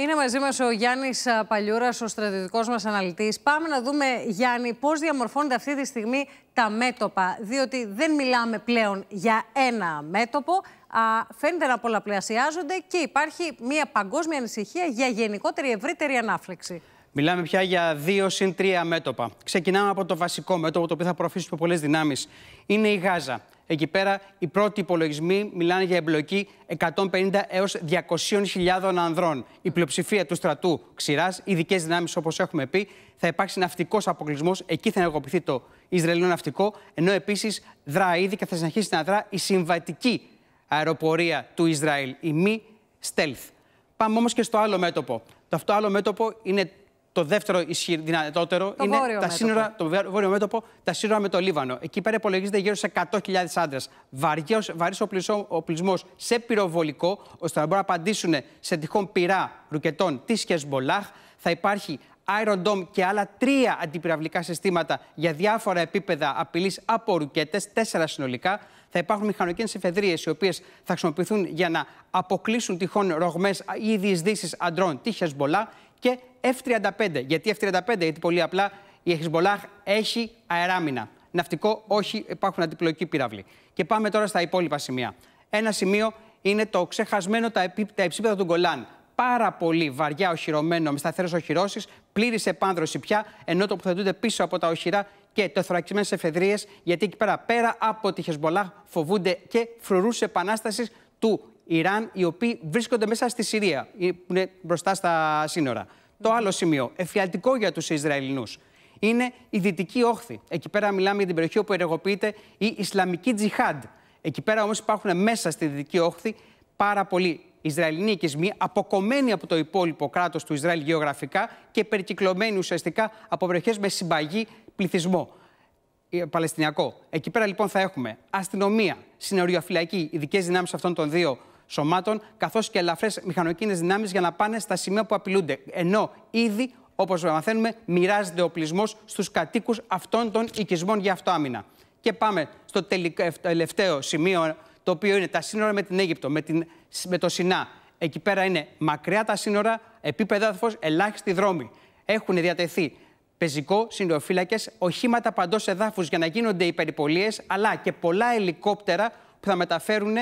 Είναι μαζί μας ο Γιάννης Παλιούρας, ο στρατιωτικός μας αναλυτής. Πάμε να δούμε, Γιάννη, πώς διαμορφώνεται αυτή τη στιγμή τα μέτωπα. Διότι δεν μιλάμε πλέον για ένα μέτωπο. Α, φαίνεται να πολλαπλασιάζονται και υπάρχει μια παγκόσμια ανησυχία για γενικότερη ευρύτερη ανάφλεξη. Μιλάμε πια για δύο συν τρία μέτωπα. Ξεκινάμε από το βασικό μέτωπο, το οποίο θα προωθήσουμε πολλές δυνάμεις. Είναι η Γάζα. Εκεί πέρα οι πρώτοι υπολογισμοί μιλάνε για εμπλοκή 150 έως 200.000 ανδρών. Η πλειοψηφία του στρατού ξηράς, ειδικές δυνάμεις όπως έχουμε πει, θα υπάρξει ναυτικός αποκλεισμός, εκεί θα ενεργοποιηθεί το Ισραηλινό ναυτικό, ενώ επίσης δρά ήδη και θα συνεχίσει να δρά η συμβατική αεροπορία του Ισραήλ, η μη stealth. Πάμε όμως και στο άλλο μέτωπο. Το αυτό άλλο μέτωπο είναι το δεύτερο δυνατότερο είναι τα σύνορα, το βόρειο τα σύνορα με το Λίβανο. Εκεί πέρα υπολογίζεται γύρω σε 100.000 άντρε. Βαρύ οπλισμός σε πυροβολικό, ώστε να μπορούν να απαντήσουν σε τυχόν πυρά ρουκετών της Χεσμολάχ. Θα υπάρχει Iron Dome και άλλα τρία αντιπυραυλικά συστήματα για διάφορα επίπεδα απειλής από ρουκέτες, τέσσερα συνολικά. Θα υπάρχουν μηχανοκίνε εφεδρείες, οι οποίες θα χρησιμοποιηθούν για να αποκλείσουν τυχόν ρογμές ή διεισδύσεις αντρών τη Χεσμολά και F-35. Γιατί F-35, γιατί πολύ απλά η Χεσμολάχ έχει αεράμινα. Ναυτικό, όχι, υπάρχουν αντιπλοϊκοί πυραυλοί. Και πάμε τώρα στα υπόλοιπα σημεία. Ένα σημείο είναι το ξεχασμένο τα, επί, υψίπεδα του Γκολάν. Πάρα πολύ βαριά οχυρωμένο με σταθερές οχυρώσεις, πλήρης επάνδρωση πια, ενώ τοποθετούνται πίσω από τα οχυρά και το τεθωρακισμένες εφεδρείες, γιατί εκεί πέρα, πέρα από τη Χεσμολάχ, φοβούνται και φρουρούς επανάστασης του Ιράν, οι οποίοι βρίσκονται μέσα στη Συρία, που μπροστά στα σύνορα. Το άλλο σημείο, εφιαλτικό για τους Ισραηλινούς, είναι η δυτική όχθη. Εκεί πέρα μιλάμε για την περιοχή όπου ενεργοποιείται η Ισλαμική Τζιχάντ. Εκεί πέρα όμως υπάρχουν μέσα στη δυτική όχθη πάρα πολλοί Ισραηλινοί οικισμοί, αποκομμένοι από το υπόλοιπο κράτος του Ισραήλ γεωγραφικά και περικυκλωμένοι ουσιαστικά από περιοχές με συμπαγή πληθυσμό. Ε, Παλαιστινιακό. Εκεί πέρα λοιπόν θα έχουμε αστυνομία, συνοριοφυλακή, ειδικές δυνάμεις αυτών των δύο σωμάτων, καθώς και ελαφρές μηχανοκίνε δυνάμεις για να πάνε στα σημεία που απειλούνται. Ενώ ήδη, όπως μαθαίνουμε, μοιράζεται οπλισμός στους κατοίκους αυτών των οικισμών για αυτοάμυνα. Και πάμε στο ε, τελευταίο σημείο, το οποίο είναι τα σύνορα με την Αίγυπτο, με, την, με το Σινά. Εκεί πέρα είναι μακριά τα σύνορα, επίπεδα, έδαφος, ελάχιστη δρόμοι. Έχουν διατεθεί πεζικό, συνοφύλακε, οχήματα παντός εδάφους για να γίνονται οι περιπολίες, αλλά και πολλά ελικόπτερα που θα μεταφέρουν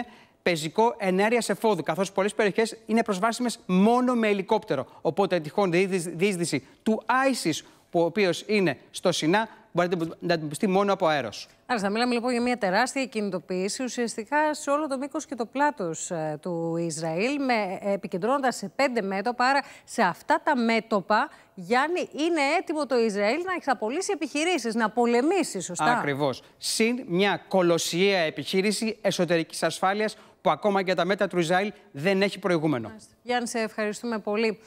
πεζικό ενέργεια εφόδου, καθώς πολλές περιοχές είναι προσβάσιμες μόνο με ελικόπτερο. Οπότε, τυχόν διείσδυση του ISIS, που ο οποίος είναι στο Σινά, Μπορεί να αντιμετωπιστεί μόνο από αέρος. Άρα, θα μιλάμε λοιπόν για μια τεράστια κινητοποίηση ουσιαστικά σε όλο το μήκος και το πλάτος ε, του Ισραήλ, ε, επικεντρώνοντας σε πέντε μέτωπα. Άρα, σε αυτά τα μέτωπα, Γιάννη, είναι έτοιμο το Ισραήλ να εξαπολύσει επιχειρήσεις, να πολεμήσει, σωστά. Ακριβώς. Συν μια κολοσιαία επιχείρηση εσωτερικής ασφάλειας που ακόμα και τα μέτρα του Ισραήλ δεν έχει προηγούμενο. Γιάννη, σε ευχαριστούμε πολύ.